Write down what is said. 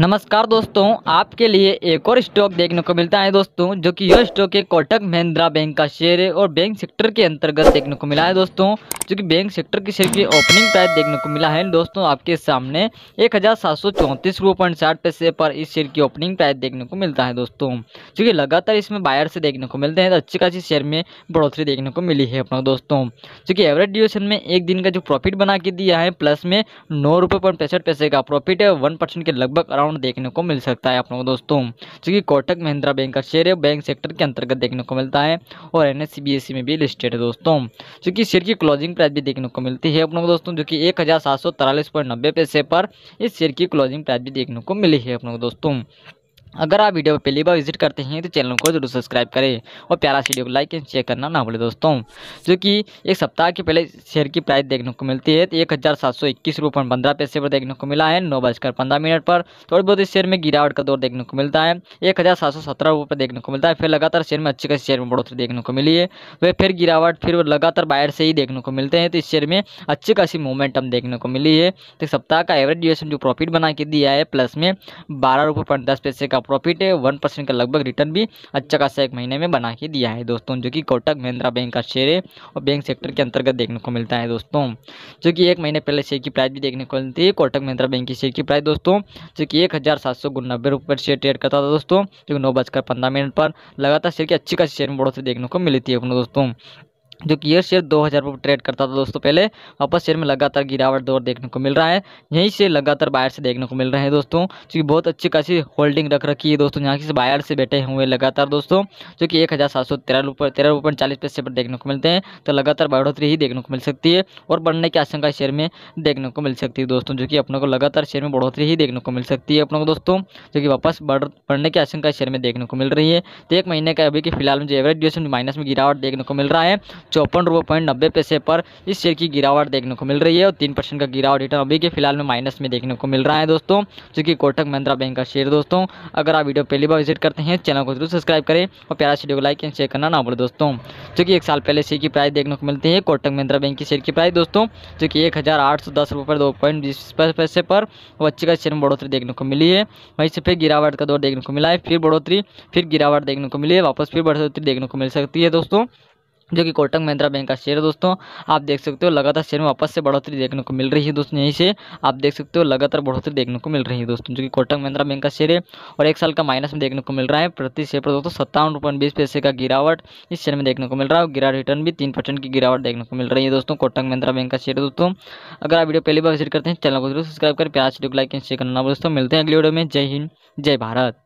नमस्कार दोस्तों आपके लिए एक और स्टॉक देखने को मिलता है दोस्तों जो कि यह स्टॉक है कोटक महिंद्रा बैंक का शेयर है और बैंक सेक्टर के अंतर्गत देखने को मिला है दोस्तों जो कि बैंक सेक्टर के शेयर की ओपनिंग प्राइस देखने को मिला है दोस्तों आपके सामने एक पैसे पर इस शेयर की ओपनिंग प्राइस देखने को मिलता है दोस्तों क्योंकि लगातार इसमें बायर से देखने को मिलते हैं तो अच्छी खासी शेयर में बढ़ोतरी देखने को मिली है अपना दोस्तों क्योंकि एवरेज ड्यूरेशन में एक दिन का जो प्रॉफिट बना के दिया है प्लस में नौ रुपये पैसे का प्रॉफिट है वन के लगभग अराउंड अराउंड देखने को मिल सकता है आप लोगों को दोस्तों जो कि कोटक महिंद्रा बैंक का शेयर है बैंक सेक्टर के अंतर्गत देखने को मिलता है और एन एस में भी लिस्टेड है दोस्तों जो कि शेयर की क्लोजिंग प्राइस भी देखने को मिलती है आप लोगों को दोस्तों जो कि एक पैसे पर इस शेयर की क्लोजिंग प्राइस भी देखने को मिली है आप लोगों को दोस्तों अगर आप वीडियो पर पहली बार विजिट करते हैं तो चैनल को जरूर सब्सक्राइब करें और प्यारा वीडियो को लाइक एंड शेयर करना ना भूलें दोस्तों जो कि एक सप्ताह के पहले शेयर की प्राइस देखने को मिलती है तो एक हज़ार सात सौ इक्कीस रुपये पंद्रह पैसे पर देखने को मिला है नौ बजकर पंद्रह मिनट पर थोड़ी बहुत इस शेयर में गिरावट का दौर देखने को मिलता है एक हज़ार सात सौ सत्रह रुपये पर देखने को मिलता है फिर लगातार शेयर में अच्छी खासी शेयर में बढ़ोतरी देखने को मिली है वह फिर गिरावट फिर लगातार बाहर से ही देखने को मिलते हैं तो इस शेयर में अच्छी खासी मोमेंटम देखने को मिली है तो सप्ताह का एवरेज ड्यूरेशन जो प्रॉफिट बना के दिया है प्लस में बारह रुपये पैसे का का प्रॉफिट है वन परसेंट का लगभग रिटर्न भी अच्छा खासा एक महीने में बना के दिया है दोस्तों जो कि कोटक महिंद्रा बैंक का शेयर है और बैंक सेक्टर के अंतर्गत देखने को मिलता है दोस्तों जो कि एक महीने पहले शेयर की प्राइस भी देखने को मिलती है कोटक महिंद्रा बैंक की शेयर की प्राइस दोस्तों जो कि एक हज़ार पर शेयर ट्रेड करता था दोस्तों जो नौ मिनट पर लगातार शेयर की अच्छी खासी शेयर में बढ़ोतरी देखने को मिलती है अपने दोस्तों जो कि ये शेयर दो हज़ार पर ट्रेड करता था दोस्तों पहले वापस शेयर में लगातार गिरावट दौर देखने को मिल रहा है यहीं से लगातार बायर से देखने को मिल रहे हैं दोस्तों क्योंकि बहुत अच्छी खासी होल्डिंग रख रखी है दोस्तों यहाँ से बायर से बैठे हुए लगातार दोस्तों जो कि एक हज़ार सात सौ तेरह रुपये तेरह चालीस पैसे पर देखने को मिलते हैं तो लगातार बढ़ोतरी ही देखने को मिल सकती है और बढ़ने की आशंका शेयर में देखने को मिल सकती है दोस्तों जो कि अपनों को लगातार शेयर में बढ़ोतरी ही देखने को मिल सकती है अपनों को दोस्तों जो कि वापस बढ़ बढ़ने की आशंका शेयर में देखने को मिल रही है तो एक महीने का अभी कि फिलहाल में जो एवरेज माइनस में गिरावट देखने को मिल रहा है चौपन रुपये पॉइंट नब्बे पैसे पर इस शेयर की गिरावट देखने को मिल रही है और तीन परसेंट का गिरावट रिटर्न अभी के फिलहाल में माइनस में देखने को मिल रहा है दोस्तों जो कि कोटक महिंद्रा बैंक का शेयर दोस्तों अगर आप वीडियो पहली बार विजिट करते हैं चैनल को जरूर सब्सक्राइब करें और प्यारा वीडियो को लाइक एंड शेयर करना ना भूलें दोस्तों जो कि एक साल पहले शेयर की प्राइस देखने को मिलती है कोटक महिंद्रा बैंक की शेयर की प्राइस दोस्तों जो कि एक हज़ार आठ सौ दस रुपये पर दो पॉइंट बीस पैसे पर बच्ची का शेयर में बढ़ोतरी देखने को मिली है वहीं से फिर गिरावट का दौर देखने को मिला है फिर बढ़ोतरी फिर गिरावट देखने को मिली है वापस फिर बढ़ोतरी देखने को मिल सकती है दोस्तों जो कि कोटक महिंद्रा बैंक का शेयर है दोस्तों आप देख सकते हो लगातार शेयर में वापस से बढ़ोतरी देखने को मिल रही है दोस्तों यहीं से आप देख सकते हो लगातार बढ़ोतरी देखने को मिल रही है दोस्तों जो कि कोटक महिंद्रा बैंक का शेयर है और एक साल का माइनस में देखने को मिल रहा है प्रति शेयर पर दोस्तों सत्तावन पैसे का गिरावट इस शेयर में देखने को मिल रहा है और गिरा रिटर्न भी तीन की गिरावट देखने को मिल रही है दोस्तों कोटक महिंद्रा बैंक का शेयर दोस्तों अगर आप वीडियो पहली बार विजिट करते हैं चैनल को जरूर सब्सक्राइब करें प्याज लाइक शेयर करना दोस्तों मिलते हैं अगले वीडियो में जय हिंद जय भारत